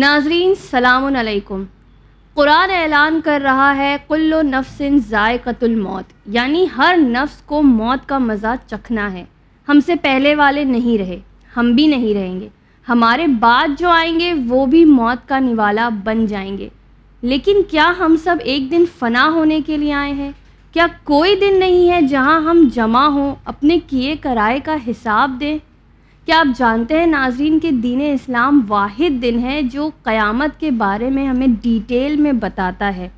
नाजरीन सलामकुम कुरान ऐलान कर रहा है कुल्लो नफ्सिन मौत यानी हर नफ्स को मौत का मज़ा चखना है हमसे पहले वाले नहीं रहे हम भी नहीं रहेंगे हमारे बाद जो आएंगे वो भी मौत का निवाला बन जाएंगे लेकिन क्या हम सब एक दिन फना होने के लिए आए हैं क्या कोई दिन नहीं है जहां हम जमा हों अपने किए कराए का हिसाब दें क्या आप जानते हैं नाजरीन के दीन इस्लाम वाहिद दिन है जो क़यामत के बारे में हमें डिटेल में बताता है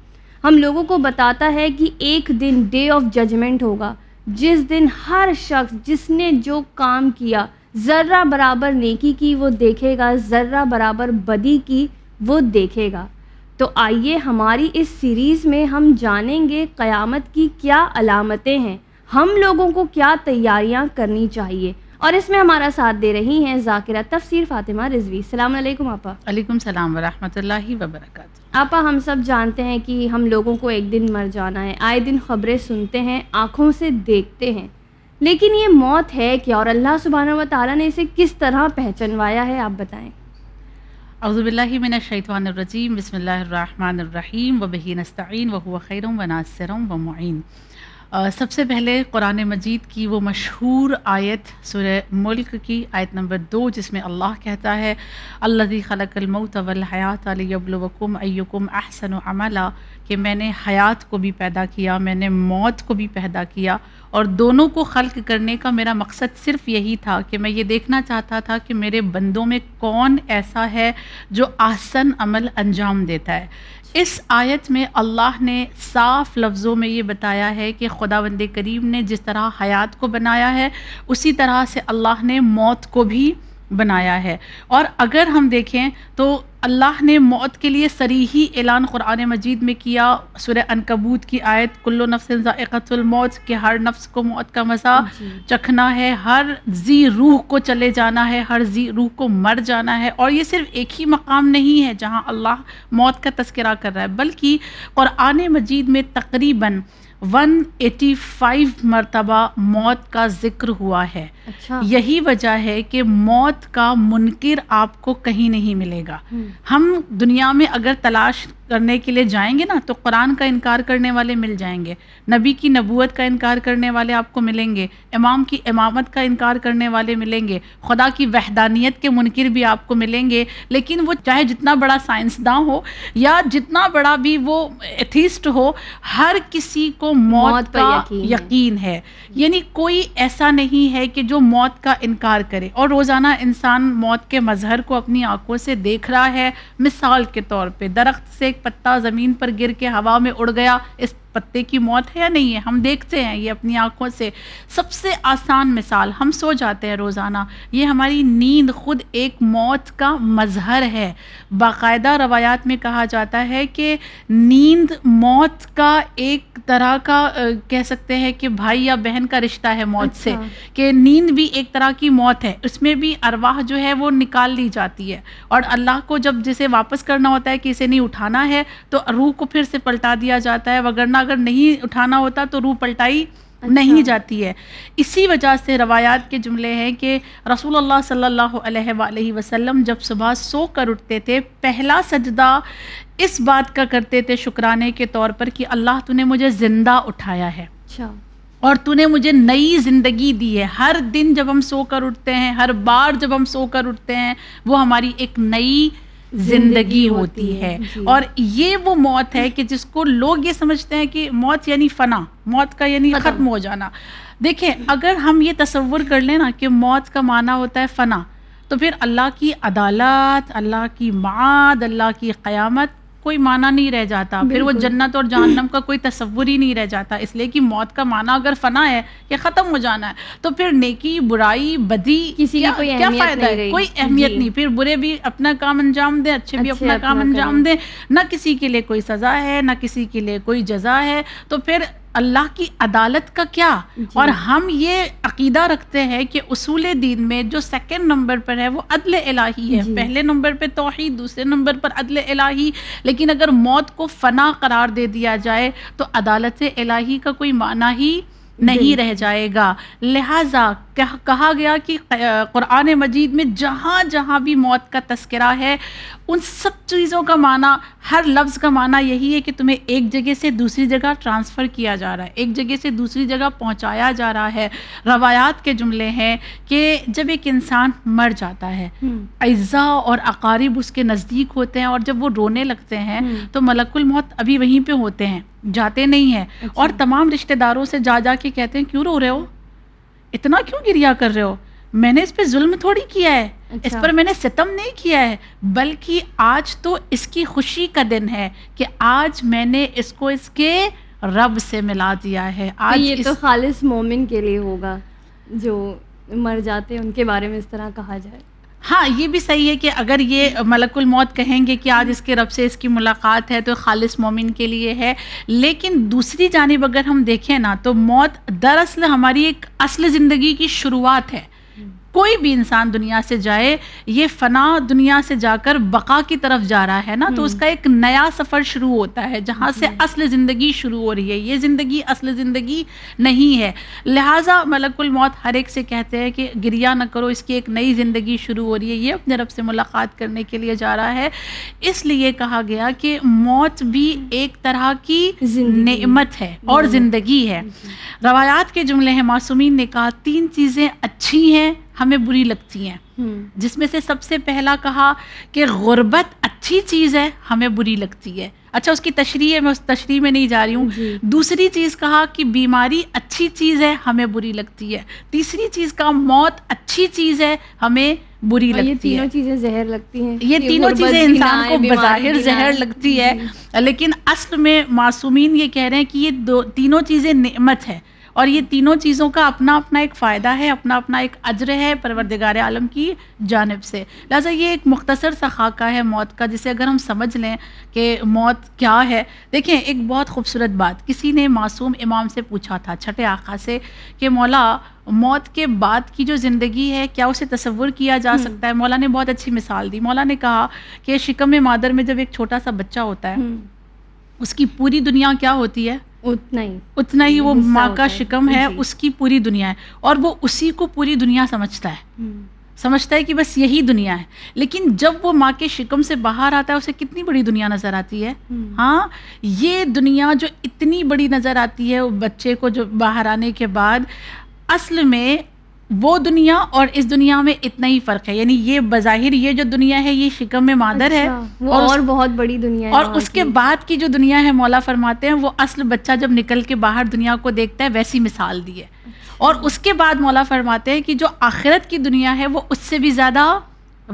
हम लोगों को बताता है कि एक दिन डे ऑफ जजमेंट होगा जिस दिन हर शख्स जिसने जो काम किया ज़र्रा बराबर नेकी की वो देखेगा ज़र्रा बराबर बदी की वो देखेगा तो आइए हमारी इस सीरीज़ में हम जानेंगे क़यामत की क्या अलामतें हैं हम लोगों को क्या तैयारियां करनी चाहिए और इसमें हमारा साथ दे रही हैं जाकिरा तफसीर फातिमा रिजवी सलाम आपा अलैक्म सलाम वरहमतुल्लाहि वबरकत आपा हम सब जानते हैं कि हम लोगों को एक दिन मर जाना है आए दिन खबरें सुनते हैं आँखों से देखते हैं लेकिन ये मौत है क्या और अल्लाह सुबहाना व ताली ने इसे किस तरह पहचनवाया है आप बताएं अवज़बिल्लिमिनशैतवानरजीम बसमीम वबी नस्तीन वह खैर वनासर वमैन सबसे पहले कुरान मजीद की वो मशहूर आयत सुर मुल्क की आयत नंबर दो जिसमें अल्लाह कहता है अल्लाजी खलकलमौत हयात अलियबलवकुम अयुकुम अहसन अमला कि मैंने हयात को भी पैदा किया मैंने मौत को भी पैदा किया और दोनों को खल्क करने का मेरा मकसद सिर्फ यही था कि मैं ये देखना चाहता था कि मेरे बंदों में कौन ऐसा है जो आसन अमल अंजाम देता है इस आयत में अल्लाह ने साफ लफ्ज़ों में ये बताया है कि खुदा बंद करीम ने जिस तरह हयात को बनाया है उसी तरह से अल्लाह ने मौत को भी बनाया है और अगर हम देखें तो अल्लाह ने मौत के लिए सरीही ऐलान क़ुरान मजीद में किया सुर अनकबूत की आयत कुल्लो नफ्समौत के हर नफ्स को मौत का मज़ा चखना है हर जी रूह को चले जाना है हर जी रूह को मर जाना है और ये सिर्फ एक ही मकाम नहीं है जहाँ अल्लाह मौत का तस्करा कर रहा है बल्कि क़ुरान मजीद में तकरीबन 185 मरतबा मौत का जिक्र हुआ है अच्छा। यही वजह है कि मौत का मुनकर आपको कहीं नहीं मिलेगा हम्म। हम दुनिया में अगर तलाश करने के लिए जाएंगे ना तो कुरान का इनकार करने वाले मिल जाएंगे नबी की नबूत का इनकार करने वाले आपको मिलेंगे इमाम की इमामत का इनकार करने वाले मिलेंगे खुदा की वहदानियत के मुनकर भी आपको मिलेंगे लेकिन वो चाहे जितना बड़ा साइंसदां हो या जितना बड़ा भी वो एथिस्ट हो हर किसी को मौत, मौत का यकीन, यकीन है, है। यानी कोई ऐसा नहीं है कि जो मौत का इनकार करे और रोज़ाना इंसान मौत के मज़हर को अपनी आँखों से देख रहा है मिसाल के तौर पर दरख्त से पत्ता ज़मीन पर गिर के हवा में उड़ गया इस पत्ते की मौत है या नहीं है हम देखते हैं ये अपनी आँखों से सबसे आसान मिसाल हम सो जाते हैं रोज़ाना ये हमारी नींद खुद एक मौत का मज़हर है बाकायदा रवायात में कहा जाता है कि नींद मौत का एक तरह का कह सकते हैं कि भाई या बहन का रिश्ता है मौत अच्छा। से कि नींद भी एक तरह की मौत है उसमें भी अरवाह जो है वो निकाल ली जाती है और अल्लाह को जब जिसे वापस करना होता है कि इसे नहीं उठाना है तो रूह को फिर से पलटा दिया जाता है वगरना अगर नहीं उठाना होता तो रूह पलटाई अच्छा। नहीं जाती है इसी वजह से रवायात के जुमले हैं कि रसूल अल्लाह सल्लल्लाहु अलैहि वसल्लम जब सुबह सो कर उठते थे पहला सजदा इस बात का करते थे शुक्राने के तौर पर कि अल्लाह तूने मुझे ज़िंदा उठाया है अच्छा और तूने मुझे नई ज़िंदगी दी है हर दिन जब हम सो कर उठते हैं हर बार जब हम सो कर उठते हैं वो हमारी एक नई जिंदगी होती है और ये वो मौत है कि जिसको लोग ये समझते हैं कि मौत यानी फना मौत का यानी ख़त्म हो जाना देखिए अगर हम ये तस्वुर कर लें ना कि मौत का माना होता है फना तो फिर अल्लाह की अदालत अल्लाह की माद अल्लाह की क़यामत कोई माना नहीं रह जाता फिर वो जन्नत और जहनम का कोई तस्वुर ही नहीं रह जाता इसलिए कि मौत का माना अगर फना है या ख़त्म हो जाना है तो फिर नेकी बुराई बदी किसी क्या, क्या फायदा है कोई अहमियत नहीं फिर बुरे भी अपना काम अंजाम दें अच्छे भी अपना काम अंजाम दें ना किसी के लिए कोई सज़ा है ना किसी के लिए कोई जजा है तो फिर अल्लाह की अदालत का क्या और हम ये अकीदा रखते हैं कि उसूल दीन में जो सेकंड नंबर पर है वो अदल इलाही है पहले नंबर पर ही दूसरे नंबर पर अदल इलाही लेकिन अगर मौत को फना करार दे दिया जाए तो अदालत इलाही का कोई माना ही नहीं रह जाएगा लिहाजा कह, कहा गया कि कुरान मजीद में जहाँ जहाँ भी मौत का तस्करा है उन सब चीज़ों का माना हर लफ्ज़ का माना यही है कि तुम्हें एक जगह से दूसरी जगह ट्रांसफ़र किया जा रहा है एक जगह से दूसरी जगह पहुँचाया जा रहा है रवायात के जुमले हैं कि जब एक इंसान मर जाता है हम्म। अज्जा और अकारीब उसके नज़दीक होते हैं और जब वो रोने लगते हैं हम्म। तो मलकुल मौत अभी वहीं पर होते हैं जाते नहीं हैं अच्छा। और तमाम रिश्तेदारों से जा जा के कहते हैं क्यों रो रहे हो इतना क्यों गिरिया कर रहे हो मैंने इस पर जुल्म थोड़ी किया है अच्छा। इस पर मैंने सितम नहीं किया है बल्कि आज तो इसकी खुशी का दिन है कि आज मैंने इसको इसके रब से मिला दिया है तो आज तो ये इस... तो खालिस मोमिन के लिए होगा जो मर जाते हैं उनके बारे में इस तरह कहा जाए हाँ ये भी सही है कि अगर ये मलकुल मौत कहेंगे कि आज इसके रब से इसकी मुलाकात है तो खालिस मोमिन के लिए है लेकिन दूसरी जानब अगर हम देखें ना तो मौत दरअसल हमारी एक असल ज़िंदगी की शुरुआत है कोई भी इंसान दुनिया से जाए ये फना दुनिया से जाकर बका की तरफ जा रहा है ना तो हम्म। उसका एक नया सफ़र शुरू होता है जहाँ से असल ज़िंदगी शुरू हो रही है ये ज़िंदगी असल ज़िंदगी नहीं है लिहाजा मलकुल मौत हर एक से कहते हैं कि गिरिया ना करो इसकी एक नई ज़िंदगी शुरू हो रही है ये अपने रब से मुलाकात करने के लिए जा रहा है इसलिए कहा गया कि मौत भी एक तरह की नमत है और ज़िंदगी है रवायात के जुमले हैं मासूमीन ने कहा तीन चीज़ें अच्छी हैं हमें बुरी लगती हैं हम्म। जिसमें से सबसे पहला कहा कि गुर्बत अच्छी चीज़ है हमें बुरी लगती है अच्छा उसकी तशरी है मैं उस तशरी में नहीं जा रही हूँ दूसरी चीज़ कहा कि बीमारी अच्छी चीज़ है हमें बुरी लगती है तीसरी चीज़ कहा मौत अच्छी चीज़ है हमें बुरी लगती ये तीनों चीज़ें जहर लगती हैं ये तीनों चीज़ें इंसान को बज़ाहिर जहर लगती है लेकिन असल में मासूमिन ये कह रहे हैं कि ये दो तीनों चीज़ें नेमत है और ये तीनों चीज़ों का अपना अपना एक फ़ायदा है अपना अपना एक अजर है परवरदिगार आलम की जानब से लिहाजा ये एक मख्तसर सा खाका है मौत का जिसे अगर हम समझ लें कि मौत क्या है देखें एक बहुत खूबसूरत बात किसी ने मासूम इमाम से पूछा था छठे आका से कि मौला मौत के बाद की जो ज़िंदगी है क्या उसे तस्वुर किया जा हम्म। सकता है मौला ने बहुत अच्छी मिसाल दी मौला ने कहा कि शिकम मादर में जब एक छोटा सा बच्चा होता है हम्म। उसकी पूरी दुनिया क्या होती है उतना ही उतना ही वो माँ का शिकम है उसकी पूरी दुनिया है और वो उसी को पूरी दुनिया समझता है हम्म। समझता है कि बस यही दुनिया है लेकिन जब वो माँ के शिकम से बाहर आता है उसे कितनी बड़ी दुनिया नज़र आती है हम्म। हाँ ये दुनिया जो इतनी बड़ी नज़र आती है वो बच्चे को जो बाहर आने के बाद असल में वो दुनिया और इस दुनिया में इतना ही फर्क है यानी ये बज़ाहिर ये जो दुनिया है ये शिकम में मादर अच्छा, है वो और, और बहुत बड़ी दुनिया है और उसके बाद की जो दुनिया है मौला फरमाते हैं वो असल बच्चा जब निकल के बाहर दुनिया को देखता है वैसी मिसाल दी है और उसके बाद मौला फरमाते हैं कि जो आखिरत की दुनिया है वो उससे भी ज़्यादा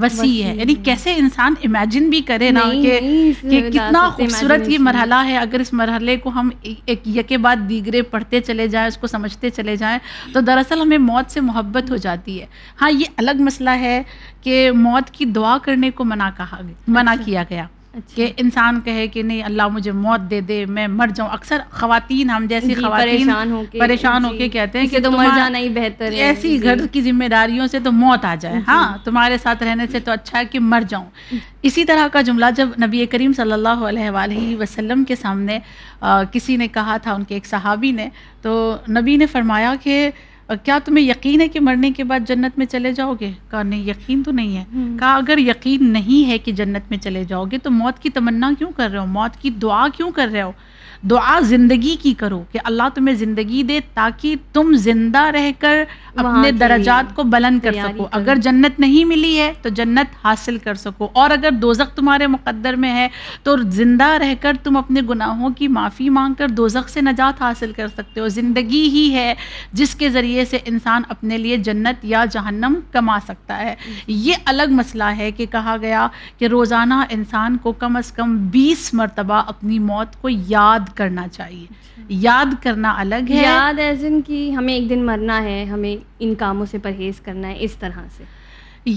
वसी है यानी कैसे इंसान इमेजिन भी करे ना कि कि कितना खूबसूरत ये मरहला है अगर इस मरहले को हम एक यके बाद दीगरे पढ़ते चले जाएं उसको समझते चले जाएं तो दरअसल हमें मौत से मोहब्बत हो जाती है हाँ ये अलग मसला है कि मौत की दुआ करने को मना कहा मना अच्छा। किया गया अच्छा। कि इंसान कहे कि नहीं अल्लाह मुझे मौत दे दे मैं मर जाऊं अक्सर खातन हम जैसी परेशान होके हो कहते हैं कि तो मर जाना ही बेहतर है ऐसी घर की जिम्मेदारियों से तो मौत आ जाए हाँ तुम्हारे साथ रहने से तो अच्छा है कि मर जाऊं इसी तरह का जुमला जब नबी करीम सल्लल्लाहु अलैहि के सामने आ, किसी ने कहा था उनके एक सहाबी ने तो नबी ने फरमाया कि क्या तुम्हें यकीन है कि मरने के बाद जन्नत में चले जाओगे कहा नहीं यकीन तो नहीं है हम्म। कहा अगर यकीन नहीं है कि जन्नत में चले जाओगे तो मौत की तमन्ना क्यों कर रहे हो मौत की दुआ क्यों कर रहे हो दुआ ज़िंदगी की करो कि अल्लाह तुम्हें ज़िंदगी दे ताकि तुम ज़िंदा रहकर अपने दर्जात को बुलंद कर सको अगर जन्नत नहीं मिली है तो जन्नत हासिल कर सको और अगर दोजक तुम्हारे मुकद्दर में है तो ज़िंदा रहकर तुम अपने गुनाहों की माफ़ी मांग कर दोजक से नजात हासिल कर सकते हो ज़िंदगी ही है जिसके ज़रिए से इंसान अपने लिए जन्नत या जहन्नम कमा सकता है ये अलग मसला है कि कहा गया कि रोज़ाना इंसान को कम अज़ कम बीस मरतबा अपनी मौत को याद करना चाहिए याद करना अलग है याद एज कि हमें एक दिन मरना है हमें इन कामों से परहेज करना है इस तरह से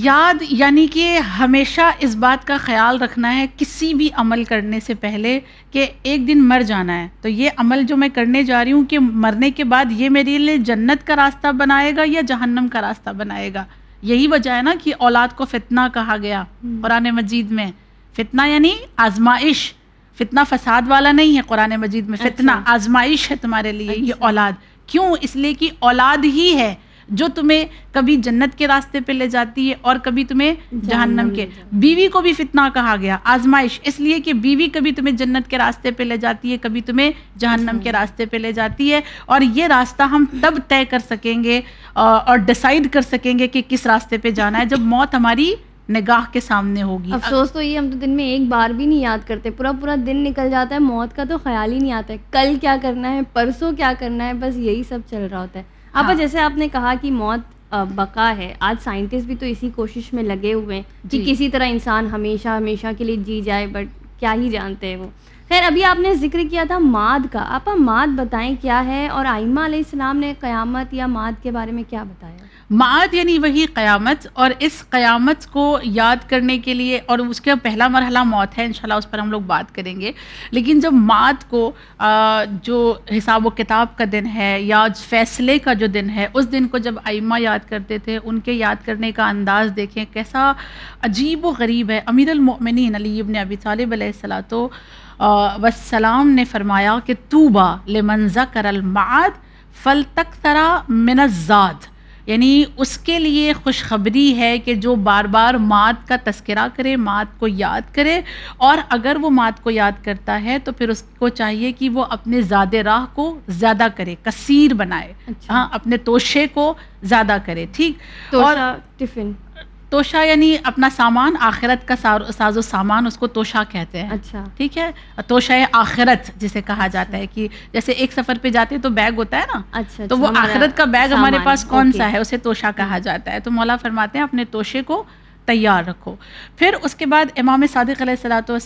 याद यानी कि हमेशा इस बात का ख्याल रखना है किसी भी अमल करने से पहले कि एक दिन मर जाना है तो ये अमल जो मैं करने जा रही हूँ कि मरने के बाद ये मेरे लिए जन्नत का रास्ता बनाएगा या जहन्नम का रास्ता बनाएगा यही वजह है ना कि औलाद को फितना कहा गया हम्म। कुरान मजीद में फितना यानी आजमाइश फितना फसाद वाला नहीं है कुरान मजीद में अच्छा। फितना अच्छा। आजमाइश है तुम्हारे लिए अच्छा। ये औलाद क्यों इसलिए कि औलाद ही है जो तुम्हें कभी जन्नत के रास्ते पे ले जाती है और कभी तुम्हें जहन्नम के बीवी को भी फितना कहा गया आजमाइश इसलिए कि बीवी कभी तुम्हें जन्नत के रास्ते पे ले जाती है कभी तुम्हें जहन्नम के अच्छा। रास्ते पे ले जाती है और ये रास्ता हम तब तय कर सकेंगे और डिसाइड कर सकेंगे कि किस रास्ते पे जाना है जब मौत हमारी निगाह के सामने होगी अफसोस तो ये हम तो दिन में एक बार भी नहीं याद करते पूरा पूरा दिन निकल जाता है मौत का तो ख्याल ही नहीं आता है कल क्या करना है परसों क्या करना है बस यही सब चल रहा होता है हाँ। जैसे आपने कहा कि मौत बका है आज साइंटिस्ट भी तो इसी कोशिश में लगे हुए हैं कि किसी तरह इंसान हमेशा हमेशा के लिए जी जाए बट क्या ही जानते हैं वो खैर अभी आपने जिक्र किया था माद का आप माद बताएं क्या है और आइमा आलाम ने क़यामत या माद के बारे में क्या बताया माद यानी वही क़यामत और इस क़यामत को याद करने के लिए और उसका पहला मरहला मौत है इनशाला उस पर हम लोग बात करेंगे लेकिन जब माद को जो हिसाब व किताब का दिन है या फैसले का जो दिन है उस दिन को जब आइमा याद करते थे उनके याद करने का अंदाज़ देखें कैसा अजीब व गरीब है अमीर अमीरमिन अली इबन अबी तालब तो वसलाम ने फरमाया कि तूबा करल करलमाद फल तक तरा मिनजाद यानी उसके लिए खुशखबरी है कि जो बार बार मात का तस्करा करे मात को याद करे और अगर वो मात को याद करता है तो फिर उसको चाहिए कि वो अपने ज़्यादा राह को ज़्यादा करे कसीर बनाए अच्छा। हाँ अपने तोशे को ज़्यादा करे ठीक और टिफ़िन तोशा यानी अपना सामान आखिरत का साजो सामान उसको तोशा कहते हैं अच्छा ठीक है तोशा आखिरत जिसे कहा अच्छा। जाता है कि जैसे एक सफ़र पे जाते हैं तो बैग होता है ना अच्छा तो वो अच्छा, आखिरत का बैग हमारे पास कौन सा है उसे तोशा कहा हम्म। जाता है तो मौला फरमाते हैं अपने तोशे को तैयार रखो फिर उसके बाद इमाम सदक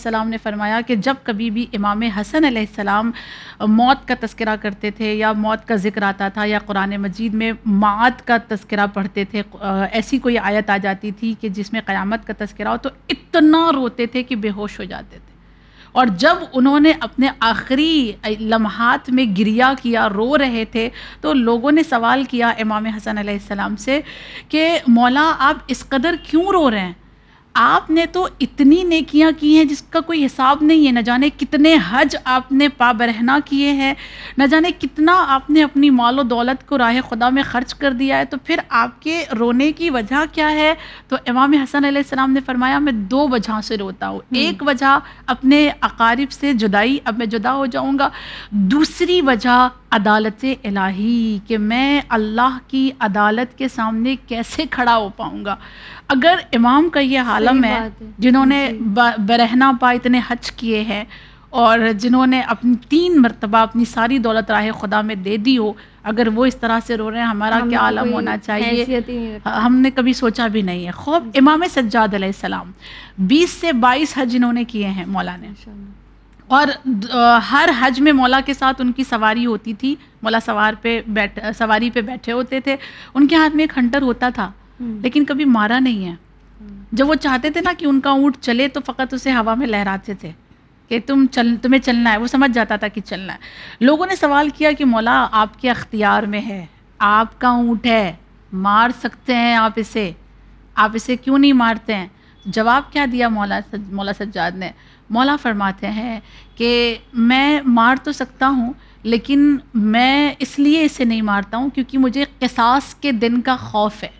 सलाम ने फरमाया कि जब कभी भी इमाम हसन आसमाम मौत का तस्करा करते थे या मौत का जिक्र आता था या कुरान मजीद में मात का तस्करा पढ़ते थे ऐसी कोई आयत आ जाती थी कि जिसमें क़्यामत का तस्करा हो तो इतना रोते थे कि बेहोश हो जाते थे और जब उन्होंने अपने आखिरी लम्हात में गिरिया किया रो रहे थे तो लोगों ने सवाल किया इमाम हसन सलाम से कि मौला आप इस कदर क्यों रो रहे हैं आपने तो इतनी नेकियां की हैं जिसका कोई हिसाब नहीं है न जाने कितने हज आपने पाबरहना किए हैं न जाने कितना आपने अपनी माल दौलत को राह खुदा में ख़र्च कर दिया है तो फिर आपके रोने की वजह क्या है तो इमाम हसन आसमाम ने फरमाया मैं दो वजह से रोता हूँ हम्म। एक वजह अपने अकारब से जुदाई अब मैं जुदा हो जाऊँगा दूसरी वजह अदालत इलाही कि मैं अल्लाह की अदालत के सामने कैसे खड़ा हो पाऊँगा अगर इमाम का ये हाल आलम है जिन्होंने बरहना पा इतने हज किए हैं और जिन्होंने अपनी तीन मरतबा अपनी सारी दौलत राह खुदा में दे दी हो अगर वो इस तरह से रो रहे हैं हमारा क्या तो आलम होना चाहिए हमने कभी सोचा भी नहीं है खौब इमाम सज्जाद सलाम बीस से बाईस हज इन्होंने किए हैं मौला ने और हर हज में मौला के साथ उनकी सवारी होती थी मौला सवार पे बैठ सवारी पे बैठे होते थे उनके हाथ में एक हंटर होता था हम्म। लेकिन कभी मारा नहीं है जब वो चाहते थे ना कि उनका ऊँट चले तो फ़कत उसे हवा में लहराते थे कि तुम चल तुम्हें चलना है वो समझ जाता था कि चलना है लोगों ने सवाल किया कि मौला आपके अख्तियार में है आपका ऊँट है मार सकते हैं आप इसे आप इसे क्यों नहीं मारते हैं जवाब क्या दिया मौला सज, मौला सज्जाद ने मौला फरमाते हैं कि मैं मार तो सकता हूँ लेकिन मैं इसलिए इसे नहीं मारता हूँ क्योंकि मुझे किसास के दिन का खौफ है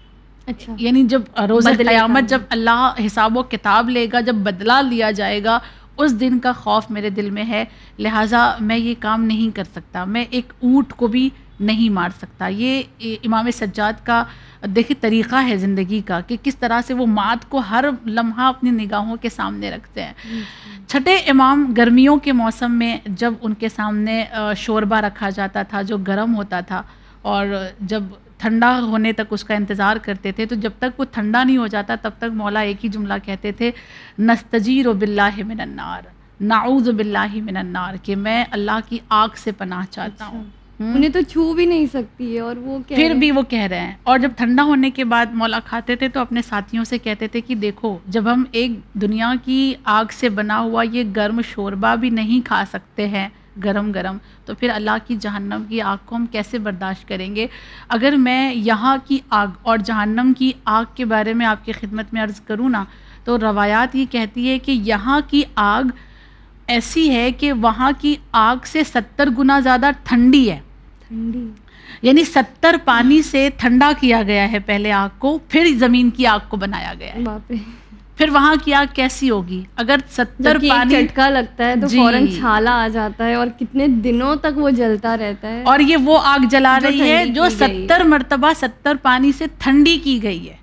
अच्छा यानी जब रोज़ क़यामत जब अल्लाह हिसाब व किताब लेगा जब बदला लिया जाएगा उस दिन का खौफ मेरे दिल में है लिहाजा मैं ये काम नहीं कर सकता मैं एक ऊँट को भी नहीं मार सकता ये इमाम सज्जाद का देखिए तरीक़ा है ज़िंदगी का कि किस तरह से वो मात को हर लम्हा अपनी निगाहों के सामने रखते हैं छठे इमाम गर्मियों के मौसम में जब उनके सामने शोरबा रखा जाता था जो गर्म होता था और जब ठंडा होने तक उसका इंतज़ार करते थे तो जब तक वो ठंडा नहीं हो जाता तब तक मौला एक ही जुमला कहते थे नस्तजीर बिल्ला मिनन्नार नाउज़ बिल्ला मिनन्नार कि मैं अल्लाह की आग से पनाह चाहता अच्छा। हूँ हम्म। हम्म। उन्हें तो छू भी नहीं सकती है और वो कह फिर भी वो कह रहे हैं और जब ठंडा होने के बाद मौला खाते थे तो अपने साथियों से कहते थे कि देखो जब हम एक दुनिया की आग से बना हुआ ये गर्म शोरबा भी नहीं खा सकते हैं गरम गरम तो फिर अल्लाह की जहन्नम की आग को हम कैसे बर्दाश्त करेंगे अगर मैं यहाँ की आग और जहन्नम की आग के बारे में आपकी खिदमत में अर्ज़ करूँ ना तो रवायात ये कहती है कि यहाँ की आग ऐसी है कि वहाँ की आग से सत्तर गुना ज़्यादा ठंडी है ठंडी यानी सत्तर पानी से ठंडा किया गया है पहले आग को फिर ज़मीन की आग को बनाया गया है फिर वहाँ की आग कैसी होगी अगर सत्तर पानी झटका लगता है तो फौरन छाला आ जाता है और कितने दिनों तक वो जलता रहता है और ये वो आग जला रही है जो सत्तर मरतबा सत्तर पानी से ठंडी की गई है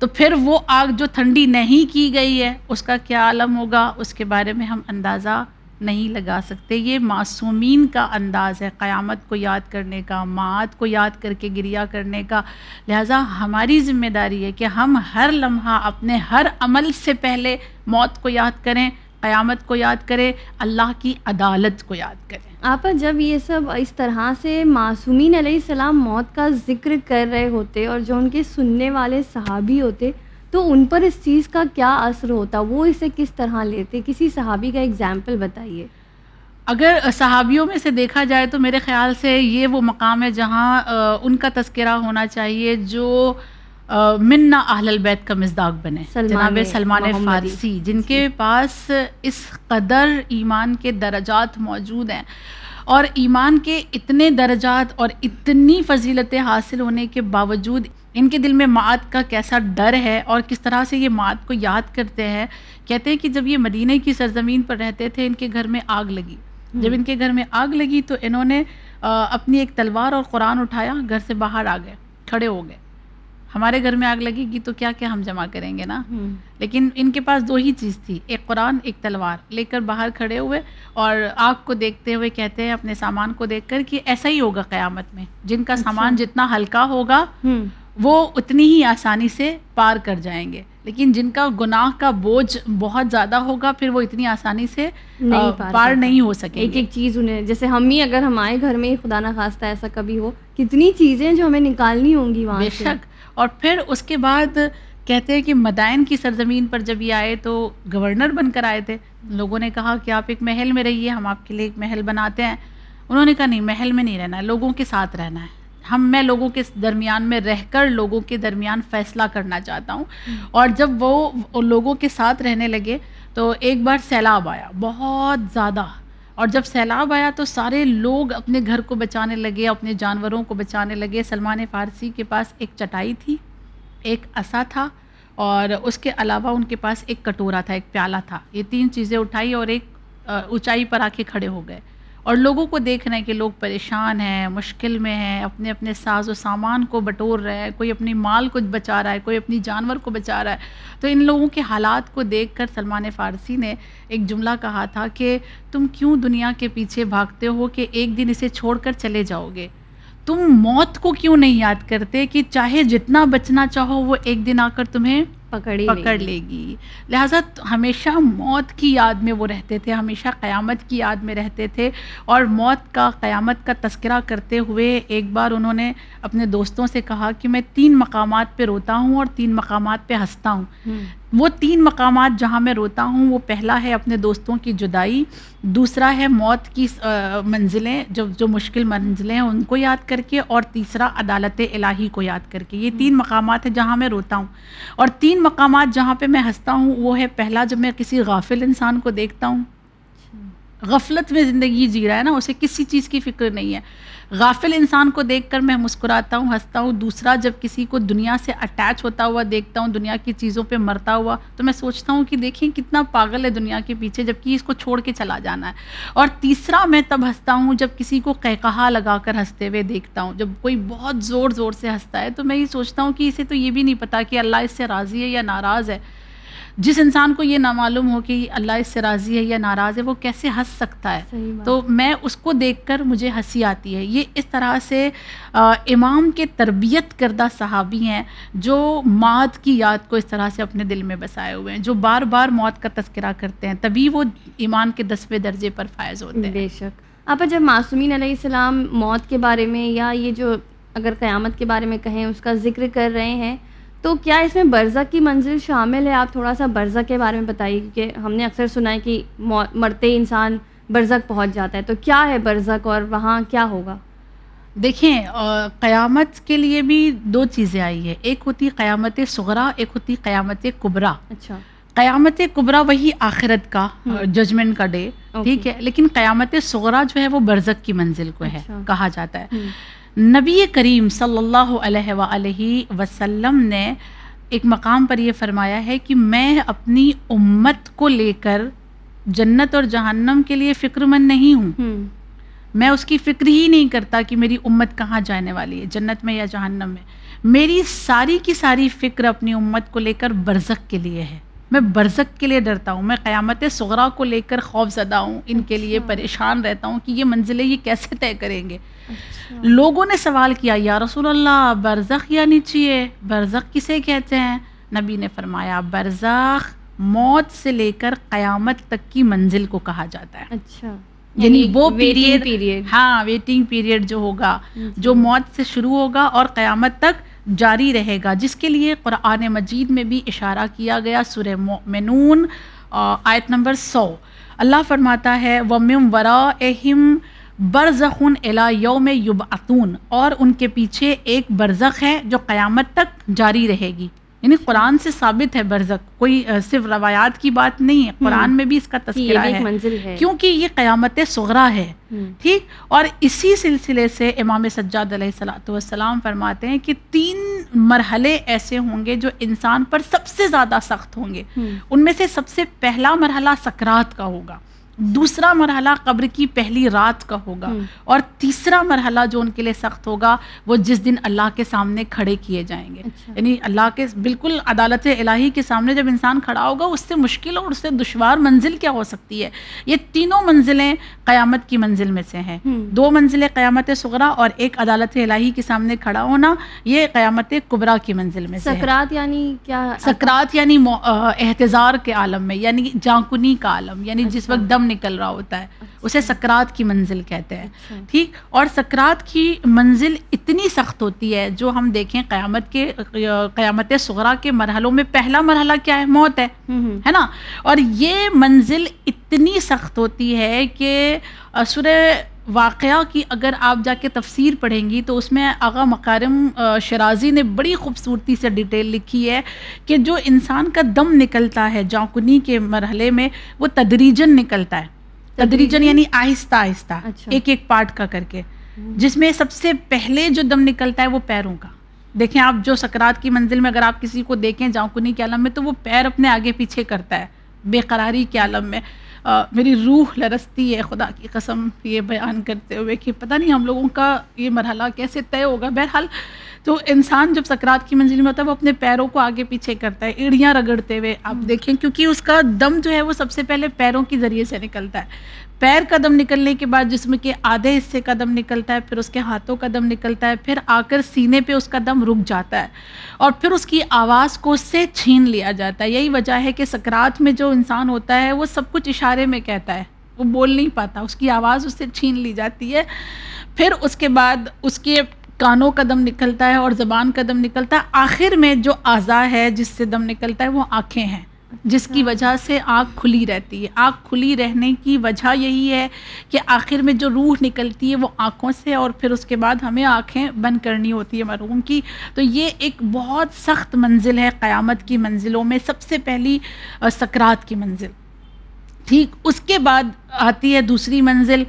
तो फिर वो आग जो ठंडी नहीं की गई है उसका क्या आलम होगा उसके बारे में हम अंदाज़ा नहीं लगा सकते ये मासूमीन का अंदाज़ है क़यामत को याद करने का मात को याद करके गिरिया करने का लिहाजा हमारी ज़िम्मेदारी है कि हम हर लम्हा अपने हर अमल से पहले मौत को याद करें क़यामत को याद करें अल्लाह की अदालत को याद करें आप जब ये सब इस तरह से मासूमीन सलाम मौत का ज़िक्र कर रहे होते और जो उनके सुनने वाले सहाबी होते तो उन पर इस चीज़ का क्या असर होता वो इसे किस तरह लेते किसी सहाबी का एग्ज़ाम्पल बताइए अगर सहाबियों में से देखा जाए तो मेरे ख़्याल से ये वो मकाम है जहाँ उनका तस्करा होना चाहिए जो मिन्ना आहल बैत का मजदाक बने जनाब सलमान फारसी जिनके पास इस कदर ईमान के दर्जात मौजूद हैं और ईमान के इतने दर्जात और इतनी फजीलतें हासिल होने के बावजूद इनके दिल में मात का कैसा डर है और किस तरह से ये मात को याद करते हैं कहते हैं कि जब ये मदीने की सरजमीन पर रहते थे इनके घर में आग लगी हम्म। जब इनके घर में आग लगी तो इन्होंने अपनी एक तलवार और कुरान उठाया घर से बाहर आ गए खड़े हो गए हमारे घर में आग लगेगी तो क्या क्या हम जमा करेंगे ना हम्म। लेकिन इनके पास दो ही चीज़ थी एक कुरान एक तलवार लेकर बाहर खड़े हुए और आग को देखते हुए कहते हैं अपने सामान को देखकर कि ऐसा ही होगा क़यामत में जिनका अच्छा। सामान जितना हल्का होगा हम्म। वो उतनी ही आसानी से पार कर जाएंगे लेकिन जिनका गुनाह का बोझ बहुत ज़्यादा होगा फिर वो इतनी आसानी से नहीं पार, पार नहीं हो सके एक एक चीज़ उन्हें जैसे हम ही अगर हमारे घर में खुदा ना खास्ता ऐसा कभी हो कितनी चीज़ें जो हमें निकालनी होंगी वहाँ बेशक और फिर उसके बाद कहते हैं कि मदायन की सरजमीन पर जब ये आए तो गवर्नर बनकर आए थे लोगों ने कहा कि आप एक महल में रहिए हम आपके लिए एक महल बनाते हैं उन्होंने कहा नहीं महल में नहीं रहना है लोगों के साथ रहना है हम मैं लोगों के दरमियान में रहकर लोगों के दरमियान फ़ैसला करना चाहता हूँ हम्म। और जब वो लोगों के साथ रहने लगे तो एक बार सैलाब आया बहुत ज़्यादा और जब सैलाब आया तो सारे लोग अपने घर को बचाने लगे अपने जानवरों को बचाने लगे सलमान फ़ारसी के पास एक चटाई थी एक असा था और उसके अलावा उनके पास एक कटोरा था एक प्याला था ये तीन चीज़ें उठाई और एक ऊंचाई पर आके खड़े हो गए और लोगों को देख रहे हैं कि लोग परेशान हैं मुश्किल में हैं अपने अपने साज व सामान को बटोर रहे हैं कोई अपनी माल को बचा रहा है कोई अपनी जानवर को बचा रहा है तो इन लोगों के हालात को देख कर सलमान फ़ारसी ने एक जुमला कहा था कि तुम क्यों दुनिया के पीछे भागते हो कि एक दिन इसे छोड़ कर चले जाओगे तुम मौत को क्यों नहीं याद करते कि चाहे जितना बचना चाहो वो एक दिन आकर तुम्हें पकड़ पकड़ लेगी, लिहाजा तो हमेशा मौत की याद में वो रहते थे हमेशा क़यामत की याद में रहते थे और मौत का क़यामत का तस्करा करते हुए एक बार उन्होंने अपने दोस्तों से कहा कि मैं तीन मकाम पर रोता हूँ और तीन मकाम पर हंसता हूँ हम्म। वो तीन मकाम जहाँ मैं रोता हूँ वो पहला है अपने दोस्तों की जुदाई दूसरा है मौत की मंजिलें जो जो मुश्किल मंजिलें हैं उनको याद करके और तीसरा अदालत इलाही को याद करके ये तीन मकाम हैं जहाँ मैं रोता हूँ और तीन मकाम जहाँ पे मैं हंसता हूँ वो है पहला जब मैं किसी गाफिल इंसान को देखता हूँ गफलत में ज़िंदगी जी रहा है ना उसे किसी चीज़ की फ़िक्र नहीं है गाफिल इंसान को देख कर मैं मुस्कुराता हूँ हंसता हूँ दूसरा जब किसी को दुनिया से अटैच होता हुआ देखता हूँ दुनिया की चीज़ों पर मरता हुआ तो मैं सोचता हूँ कि देखिए कितना पागल है दुनिया के पीछे जबकि इसको छोड़ के चला जाना है और तीसरा मैं तब हंसता हूँ जब किसी को कहकहा लगा कर हंसते हुए देखता हूँ जब कोई बहुत ज़ोर ज़ोर से हंसता है तो मैं ये सोचता हूँ कि इसे तो ये भी नहीं पता कि अल्लाह इससे राज़ी है या नाराज़ है जिस इंसान को ये ना मालूम हो कि अल्लाह इससे राज़ी है या नाराज़ है वो कैसे हंस सकता है तो मैं उसको देखकर मुझे हंसी आती है ये इस तरह से आ, इमाम के तरबियत करदा सहाबी हैं जो मौत की याद को इस तरह से अपने दिल में बसाए हुए हैं जो बार बार मौत का तस्करा करते हैं तभी वो ईमान के दसवें दर्जे पर फायज़ होते हैं बेशक आप जब मासूमिन मौत के बारे में या ये जो अगर क़यामत के बारे में कहें उसका जिक्र कर रहे हैं तो क्या इसमें बरजक की मंजिल शामिल है आप थोड़ा सा बरजक के बारे में बताइए क्योंकि हमने अक्सर सुना है कि मरते इंसान बरजक पहुंच जाता है तो क्या है बरज़क और वहाँ क्या होगा देखें क़यामत के लिए भी दो चीज़ें आई है एक होती क़यामत सगरा एक होती क़यामत कुबरा अच्छा क़यामत कुबरा वही आखिरत का हम्म। जजमेंट का डे ठीक है लेकिन क़यामत सगरा जो है वो बरजक की मंजिल को अच्छा। है कहा जाता है हम्म। नबी करीम सल्लल्लाहु अलैहि वसल्लम ने एक मकाम पर यह फरमाया है कि मैं अपनी उम्मत को लेकर जन्नत और जहन्नम के लिए फ़िक्रमंद नहीं हूँ हम्म। मैं उसकी फ़िक्र ही नहीं करता कि मेरी उम्मत कहाँ जाने वाली है जन्नत में या जहन्नम में मेरी सारी की सारी फ़िक्र अपनी उम्मत को लेकर बरसक के लिए है मैं बरसक के लिए डरता हूँ मैं क़यामत सगरा को लेकर खौफ ज़दा हूँ इनके अच्छा। लिए परेशान रहता हूँ कि ये मंजिलें ये कैसे तय करेंगे अच्छा। लोगों ने सवाल किया या रसूल अल्लाह बरज़ख या चाहिए बरसक किसे कहते हैं नबी ने फरमाया बरसक मौत से लेकर क़यामत तक की मंजिल को कहा जाता है अच्छा यानी वो पीरियड पीरियड हाँ वेटिंग पीरियड जो होगा जो मौत से शुरू होगा और क़यामत तक जारी रहेगा जिसके लिए क़ुरान मजीद में भी इशारा किया गया सुर मनून आयत नंबर सौ अल्लाह फरमाता है वम वरा एहिम बरज़ुन अला योम युबातून और उनके पीछे एक बरज़ है जो क़यामत तक जारी रहेगी यानी कुरान से साबित है बरजक कोई सिर्फ रवायात की बात नहीं है कुरान हम्म। में भी इसका तस्करा है, है। क्योंकि ये क़यामत सगरा है हम्म। ठीक और इसी सिलसिले से इमाम सज्जाद सलाम फरमाते हैं कि तीन मरहले ऐसे होंगे जो इंसान पर सबसे ज़्यादा सख्त होंगे हम्म। उनमें से सबसे पहला मरहला सकरात का होगा दूसरा मरहला कब्र की पहली रात का होगा हम्म। और तीसरा मरहला जो उनके लिए सख्त होगा वो जिस दिन अल्लाह के सामने खड़े किए जाएंगे अच्छा। यानी अल्लाह के बिल्कुल अदालत इलाही के सामने जब इंसान खड़ा होगा उससे मुश्किल और उससे दुशवार मंजिल क्या हो सकती है ये तीनों मंजिलें क़्यामत की मंजिल में से हैं हम्म। दो मंजिलें क़्यामत सगरा और एक अदालत इलाही के सामने खड़ा होना ये क़्यामत कुबरा की मंजिल में सकरात यानी क्या सक्रात यानी एहतज़ार के आलम में यानी जाकुनी का आलम यानी जिस अच्छा। वक्त दम निकल रहा होता है अच्छा। उसे सकरात की मंजिल कहते हैं अच्छा। ठीक अच्छा। और सकरात की मंजिल इतनी सख्त होती है जो हम देखें क़यामत के क़यामत सगरा के मरहलों में पहला मरहला क्या है मौत है हम्म, हम्म। है ना और ये मंजिल इतनी सख्त होती है कि सुर वाक़ की अगर आप जाके तफसीर पढ़ेंगी तो उसमें आगा मकारम शराजी ने बड़ी खूबसूरती से डिटेल लिखी है कि जो इंसान का दम निकलता है जाकुनी के मरहले में वो तदरीजन निकलता है तदरीजन यानी आहिस्ता आहिस्ता अच्छा। एक एक पार्ट का करके हम्म। जिसमें सबसे पहले जो दम निकलता है वो पैरों का देखें आप जो सकरात की मंजिल में अगर आप किसी को देखें जाकुनी के आलम में तो वो पैर अपने आगे पीछे करता है बेकरारी के आलम में आ, मेरी रूह लरसती है खुदा की कसम ये बयान करते हुए कि पता नहीं हम लोगों का ये मरहला कैसे तय होगा बहरहाल तो इंसान जब सकरात की मंजिल में होता है वो अपने पैरों को आगे पीछे करता है एड़ियाँ रगड़ते हुए आप हम्म। देखें क्योंकि उसका दम जो है वो सबसे पहले पैरों के ज़रिए से निकलता है पैर का दम निकलने के बाद जिसम के आधे हिस्से का दम निकलता है फिर उसके हाथों का दम निकलता है फिर आकर सीने पे उसका दम रुक जाता है और फिर उसकी आवाज़ को उससे छीन लिया जाता है यही वजह है कि सकरात में जो इंसान होता है वो सब कुछ इशारे में कहता है वो बोल नहीं पाता उसकी आवाज़ उससे छीन ली जाती है फिर उसके बाद उसके कानों का दम निकलता है और ज़बान का दम निकलता है आखिर में जो आज़ा है जिससे दम निकलता है वो आँखें हैं जिसकी हाँ। वजह से आँख खुली रहती है आँख खुली रहने की वजह यही है कि आखिर में जो रूह निकलती है वो आँखों से और फिर उसके बाद हमें आँखें बंद करनी होती है मरूम की तो ये एक बहुत सख्त मंजिल है क़यामत की मंजिलों में सबसे पहली सकरात की मंजिल ठीक उसके बाद आती है दूसरी मंजिल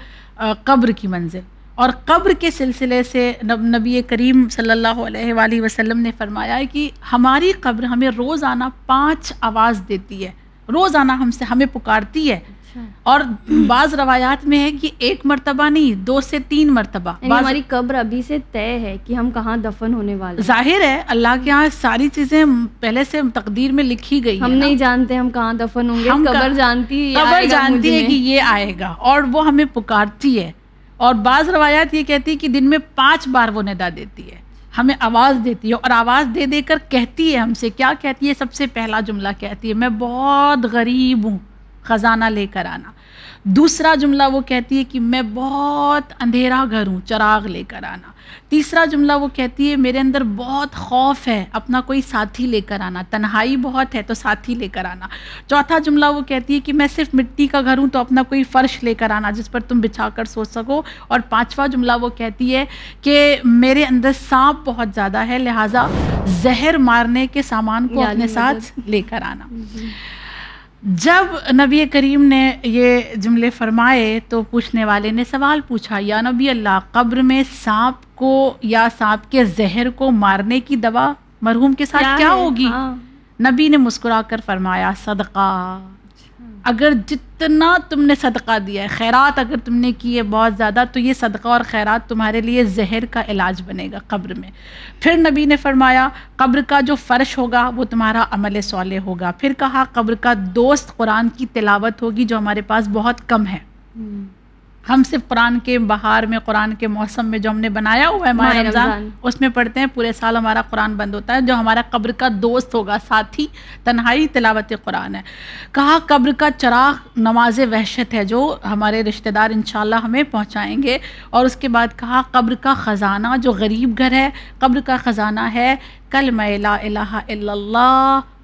कब्र की मंजिल और कब्र के सिलसिले से नब नबी करीम सल्लल्लाहु अलैहि वसल्लम ने फरमाया है कि हमारी कब्र हमें रोज़ाना पांच आवाज़ देती है रोज़ाना हमसे हमें पुकारती है अच्छा। और बाज़ रवायात में है कि एक मरतबा नहीं दो से तीन मरतबा हमारी कब्र अभी से तय है कि हम कहाँ दफन होने वाले जाहिर है अल्लाह के यहाँ सारी चीज़ें पहले से तकदीर में लिखी गई हम नहीं जानते हम कहाँ दफन होंगे हम कब्र जानती है कब्र जानती है कि ये आएगा और वो हमें पुकारती है और बाज़ रवायात ये कहती है कि दिन में पाँच बार वो नदा देती है हमें आवाज़ देती है और आवाज़ दे देकर कहती है हमसे क्या कहती है सबसे पहला जुमला कहती है मैं बहुत गरीब हूँ ख़जाना लेकर आना दूसरा जुमला वो कहती है कि मैं बहुत अंधेरा घर हूँ चराग लेकर आना तीसरा जुमला वो कहती है मेरे अंदर बहुत खौफ है अपना कोई साथी लेकर आना तन्हाई बहुत है तो साथी लेकर आना चौथा जुमला वो कहती है कि मैं सिर्फ मिट्टी का घर हूँ तो अपना कोई फ़र्श लेकर आना जिस पर तुम बिछा कर सो सको और पाँचवा जुमला वो कहती है कि मेरे अंदर सांप बहुत ज़्यादा है लिहाजा जहर मारने के सामान को अपने साथ लेकर आना जब नबी करीम ने ये जुमले फरमाए तो पूछने वाले ने सवाल पूछा या नबी अल्लाह कब्र में सांप को या सांप के जहर को मारने की दवा मरहूम के साथ क्या, क्या होगी हाँ। नबी ने मुस्कुरा कर फरमाया सदका अगर जितना तुमने सदका दिया है खैरात अगर तुमने की है बहुत ज़्यादा तो ये सदका और खैरात तुम्हारे लिए जहर का इलाज बनेगा कब्र में फिर नबी ने फरमाया कब्र का जो फ़र्श होगा वो तुम्हारा अमल सौले होगा फिर कहा कब्र का दोस्त कुरान की तिलावत होगी जो हमारे पास बहुत कम है हम्म। हम सिर्फ कुरान के बहार में कुरान के मौसम में जो हमने बनाया हुआ है माह रमज़ान उसमें पढ़ते हैं पूरे साल हमारा कुरान बंद होता है जो हमारा कब्र का दोस्त होगा साथी तन्हाई तिलावत कुरान है कहा कब्र का चराग नमाज वहशत है जो हमारे रिश्तेदार इन हमें पहुँचाएँगे और उसके बाद कहा कब्र का ख़ज़ाना जो गरीब घर है कब्र का ख़ज़ाना है कल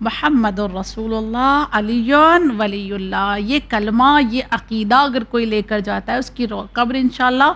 महमद रसूलुल्लाह वली कलमा ये अकीदा अगर कोई लेकर जाता है उसकी कब्र इनशाला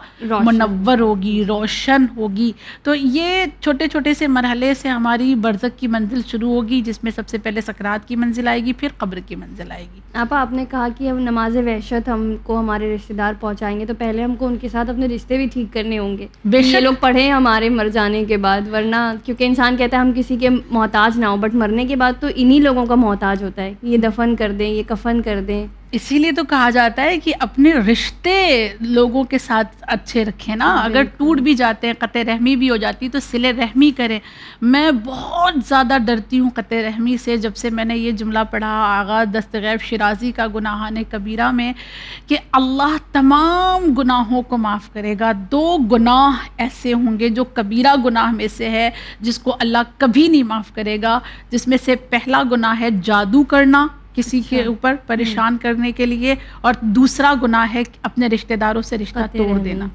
मुनवर होगी रोशन होगी तो ये छोटे छोटे से मरहले से हमारी बरसक की मंजिल शुरू होगी जिसमें सबसे पहले सकरात की मंजिल आएगी फिर कब्र की मंजिल आएगी आपा आपने कहा कि हम नमाज वहशत हमको हमारे रिश्तेदार पहुँचाएंगे तो पहले हमको उनके साथ अपने रिश्ते भी ठीक करने होंगे बेशक लोग पढ़े हमारे मर जाने के बाद वरना क्योंकि इंसान कहता है हम किसी के मोहताज ना हो बट मरने के बाद तो इन्हीं लोगों का मोहताज होता है ये दफन कर दें ये कफन कर दें इसीलिए तो कहा जाता है कि अपने रिश्ते लोगों के साथ अच्छे रखें ना हाँ, अगर टूट भी जाते हैं क़त रहमी भी हो जाती है तो सिले रहमी करें मैं बहुत ज़्यादा डरती हूँ क़त रहमी से जब से मैंने ये जुमला पढ़ा आगा दस्तगैब शराजी का गुनाहान कबीरा में कि अल्लाह तमाम गुनाहों को माफ़ करेगा दो गुनाह ऐसे होंगे जो कबीरा गुनाह में से है जिसको अल्लाह कभी नहीं माफ़ करेगा जिसमें से पहला गुनाह है जादू करना किसी अच्छा। के ऊपर परेशान हम्म। करने के लिए और दूसरा गुना है अपने रिश्तेदारों से रिश्ता तोड़ देना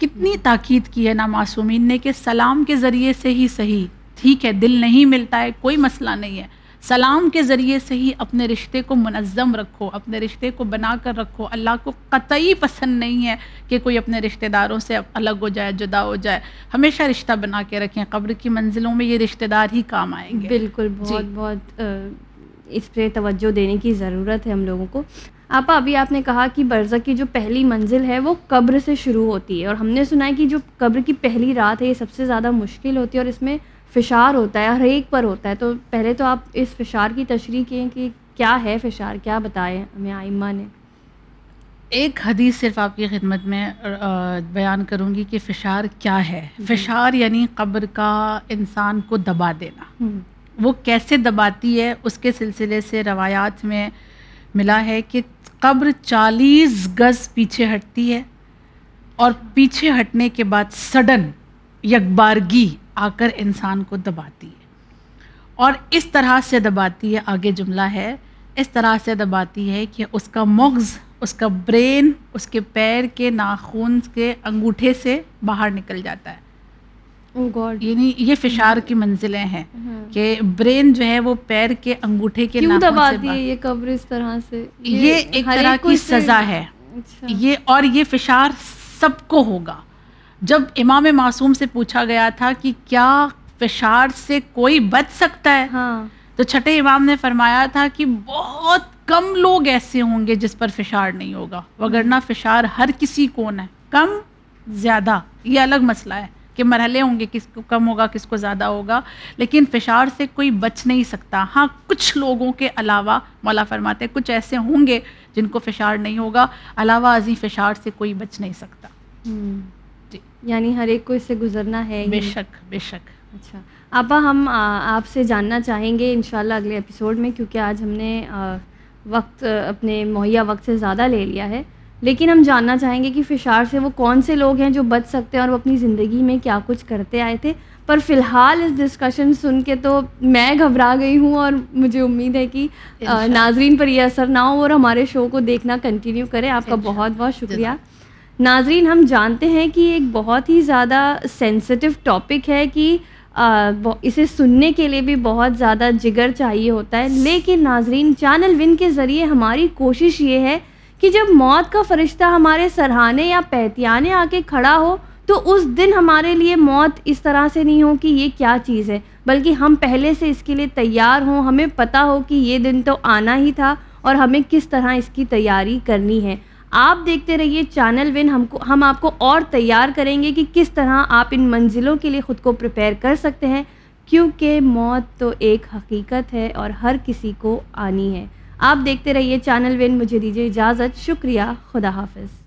कितनी हम्म। ताकीद की है ना मासूमिन ने कि सलाम के ज़रिए से ही सही ठीक है दिल नहीं मिलता है कोई मसला नहीं है सलाम के ज़रिए से ही अपने रिश्ते को मनज़म रखो अपने रिश्ते को बना कर रखो अल्लाह को कतई पसंद नहीं है कि कोई अपने रिश्तेदारों से अलग हो जाए जुदा हो जाए हमेशा रिश्ता बना के रखें कब्र की मंजिलों में ये रिश्तेदार ही काम आएंगे बिल्कुल बहुत बहुत इस पर तोज्जो देने की ज़रूरत है हम लोगों को आपा अभी आपने कहा कि बरसा की जो पहली मंजिल है वो कब्र से शुरू होती है और हमने सुना है कि जो कब्र की पहली रात है ये सबसे ज़्यादा मुश्किल होती है और इसमें फ़िशार होता है हर एक पर होता है तो पहले तो आप इस फ़िशार की तशरी किए कि क्या है फ़िशार क्या बताएं हमें आइमा ने एक हदीस सिर्फ आपकी खिदमत में बयान करूंगी कि फ़िशार क्या है फ़िशार यानी कब्र का इंसान को दबा देना हम्म। वो कैसे दबाती है उसके सिलसिले से रवायात में मिला है कि कब्र चालीस गज़ पीछे हटती है और पीछे हटने के बाद सडन यकबारगी आकर इंसान को दबाती है और इस तरह से दबाती है आगे जुमला है इस तरह से दबाती है कि उसका मग्ज उसका ब्रेन उसके पैर के नाखून के अंगूठे से बाहर निकल जाता है गॉड oh यानी ये फिशार की मंजिलें हैं हम्म। कि ब्रेन जो है वो पैर के अंगूठे के क्यों दबाती है ये कब्र इस तरह से ये, ये एक तरह की सजा है अच्छा। ये और ये फिशार सबको होगा जब इमाम मासूम से पूछा गया था कि क्या फिशार से कोई बच सकता है हाँ। तो छठे इमाम ने फरमाया था कि बहुत कम लोग ऐसे होंगे जिस पर फिशार नहीं होगा वगरना हम्म। फिशार हर किसी को है कम ज़्यादा ये अलग मसला है के मरहले होंगे किसको कम होगा किसको ज़्यादा होगा लेकिन फ़िशार से कोई बच नहीं सकता हाँ कुछ लोगों के अलावा मौला फरमाते कुछ ऐसे होंगे जिनको फ़िशार नहीं होगा अलावा अजी फ़िशार से कोई बच नहीं सकता हम्म। जी यानी हर एक को इससे गुजरना है बेशक बेशक अच्छा आपा हम आपसे जानना चाहेंगे इन अगले एपिसोड में क्योंकि आज हमने आ, वक्त अपने मुहैया वक्त से ज़्यादा ले लिया है लेकिन हम जानना चाहेंगे कि फिशार से वो कौन से लोग हैं जो बच सकते हैं और वो अपनी ज़िंदगी में क्या कुछ करते आए थे पर फिलहाल इस डिस्कशन सुन के तो मैं घबरा गई हूँ और मुझे उम्मीद है कि नाजरीन पर यह असर ना हो और हमारे शो को देखना कंटिन्यू करें आपका बहुत बहुत शुक्रिया नाजरीन हम जानते हैं कि एक बहुत ही ज़्यादा सेंसिटिव टॉपिक है कि आ, इसे सुनने के लिए भी बहुत ज़्यादा जिगर चाहिए होता है लेकिन नाजरीन चैनल विन के ज़रिए हमारी कोशिश ये है कि जब मौत का फरिश्ता हमारे सरहाने या पहतियाने आके खड़ा हो तो उस दिन हमारे लिए मौत इस तरह से नहीं हो कि ये क्या चीज़ है बल्कि हम पहले से इसके लिए तैयार हों हमें पता हो कि ये दिन तो आना ही था और हमें किस तरह इसकी तैयारी करनी है आप देखते रहिए चैनल विन हमको हम आपको और तैयार करेंगे कि किस तरह आप इन मंजिलों के लिए ख़ुद को प्रिपेयर कर सकते हैं क्योंकि मौत तो एक हकीकत है और हर किसी को आनी है आप देखते रहिए चैनल विन मुझे दीजिए इजाज़त शुक्रिया खुदा हाफिज़